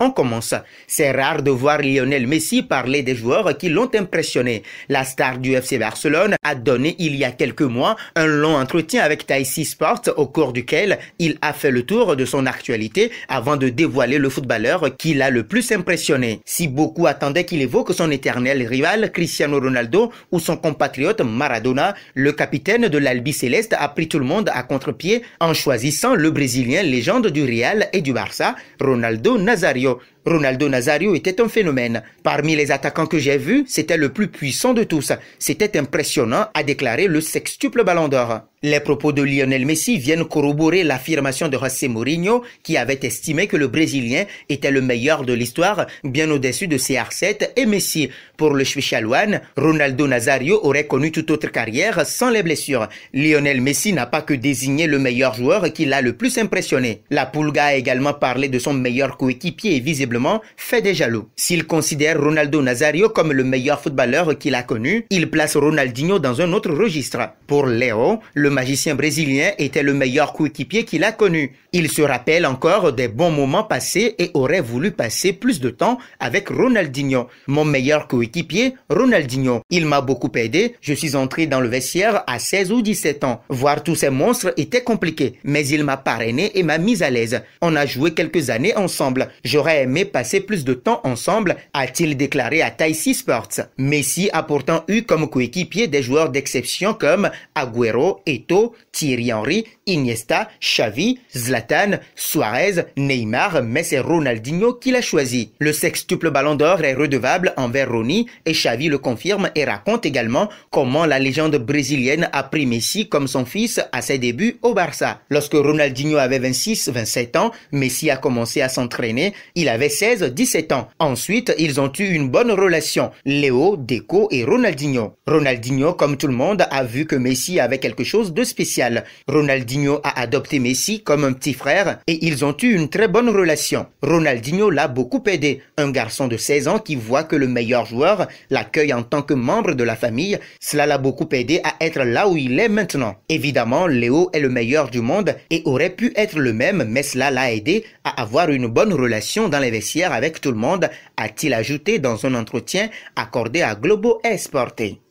on commence. C'est rare de voir Lionel Messi parler des joueurs qui l'ont impressionné. La star du FC Barcelone a donné il y a quelques mois un long entretien avec Taïsi Sports au cours duquel il a fait le tour de son actualité avant de dévoiler le footballeur qui l'a le plus impressionné. Si beaucoup attendaient qu'il évoque son éternel rival Cristiano Ronaldo ou son compatriote Maradona, le capitaine de l'Albi Céleste a pris tout le monde à contre-pied en choisissant le Brésilien légende du Real et du Barça, Ronaldo Nazario. Yo... Ronaldo Nazario était un phénomène. Parmi les attaquants que j'ai vus, c'était le plus puissant de tous. C'était impressionnant, a déclaré le sextuple Ballon d'Or. Les propos de Lionel Messi viennent corroborer l'affirmation de José Mourinho, qui avait estimé que le Brésilien était le meilleur de l'histoire, bien au-dessus de CR7 et Messi. Pour le Schwichaloan, Ronaldo Nazario aurait connu toute autre carrière sans les blessures. Lionel Messi n'a pas que désigné le meilleur joueur qui l'a le plus impressionné. La Pulga a également parlé de son meilleur coéquipier et visible fait des jaloux. S'il considère Ronaldo Nazario comme le meilleur footballeur qu'il a connu, il place Ronaldinho dans un autre registre. Pour Léo, le magicien brésilien était le meilleur coéquipier qu'il a connu. Il se rappelle encore des bons moments passés et aurait voulu passer plus de temps avec Ronaldinho. Mon meilleur coéquipier, Ronaldinho. Il m'a beaucoup aidé, je suis entré dans le vestiaire à 16 ou 17 ans. Voir tous ces monstres était compliqué, mais il m'a parrainé et m'a mis à l'aise. On a joué quelques années ensemble. J'aurais aimé passer plus de temps ensemble, a-t-il déclaré à Taïsi Sports. Messi a pourtant eu comme coéquipier des joueurs d'exception comme Agüero, Eto, Thierry Henry, Iniesta, Xavi, Zlatan, Suarez, Neymar, mais c'est Ronaldinho qui l'a choisi. Le sextuple Ballon d'Or est redevable envers Ronnie et Xavi le confirme et raconte également comment la légende brésilienne a pris Messi comme son fils à ses débuts au Barça. Lorsque Ronaldinho avait 26-27 ans, Messi a commencé à s'entraîner, il avait 16-17 ans. Ensuite, ils ont eu une bonne relation, Léo, Deco et Ronaldinho. Ronaldinho, comme tout le monde, a vu que Messi avait quelque chose de spécial. Ronaldinho a adopté Messi comme un petit frère et ils ont eu une très bonne relation. Ronaldinho l'a beaucoup aidé, un garçon de 16 ans qui voit que le meilleur joueur l'accueille en tant que membre de la famille, cela l'a beaucoup aidé à être là où il est maintenant. Évidemment, Léo est le meilleur du monde et aurait pu être le même, mais cela l'a aidé à avoir une bonne relation dans les vestiaires avec tout le monde, a-t-il ajouté dans un entretien accordé à Globo Esporte.